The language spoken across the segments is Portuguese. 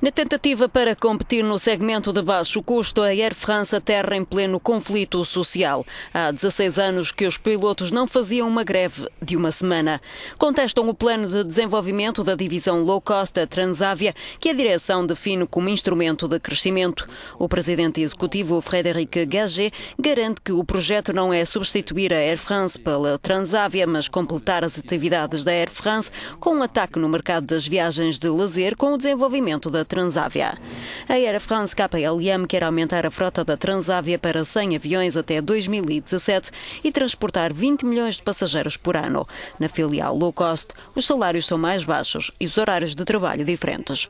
Na tentativa para competir no segmento de baixo custo, a Air France aterra em pleno conflito social. Há 16 anos que os pilotos não faziam uma greve de uma semana. Contestam o plano de desenvolvimento da divisão low cost da Transavia, que a direção define como instrumento de crescimento. O presidente executivo, Frédéric Gaget, garante que o projeto não é substituir a Air France pela Transavia, mas completar as atividades da Air France com um ataque no mercado das viagens de lazer com o desenvolvimento da Transávia. A Air France KLM quer aumentar a frota da Transávia para 100 aviões até 2017 e transportar 20 milhões de passageiros por ano. Na filial low cost, os salários são mais baixos e os horários de trabalho diferentes.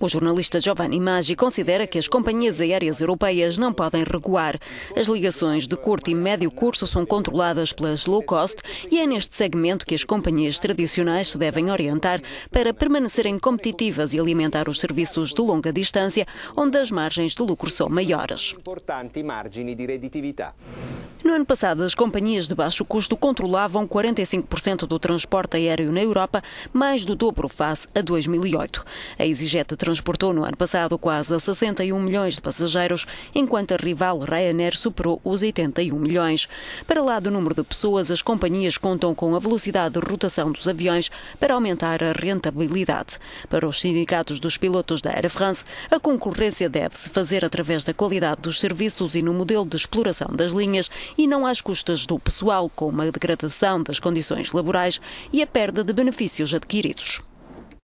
O jornalista Giovanni Maggi considera que as companhias aéreas europeias não podem recuar. As ligações de curto e médio curso são controladas pelas low cost e é neste segmento que as companhias tradicionais se devem orientar para permanecerem competitivas e alimentar os serviços de longa distância, onde as margens de lucro são maiores. No ano passado, as companhias de baixo custo controlavam 45% do transporte aéreo na Europa, mais do dobro face a 2008. A EasyJet transportou no ano passado quase 61 milhões de passageiros, enquanto a rival Ryanair superou os 81 milhões. Para lá do número de pessoas, as companhias contam com a velocidade de rotação dos aviões para aumentar a rentabilidade. Para os sindicatos dos pilotos da Air France, a concorrência deve-se fazer através da qualidade dos serviços e no modelo de exploração das linhas e não às custas do pessoal, com uma degradação das condições laborais e a perda de benefícios adquiridos.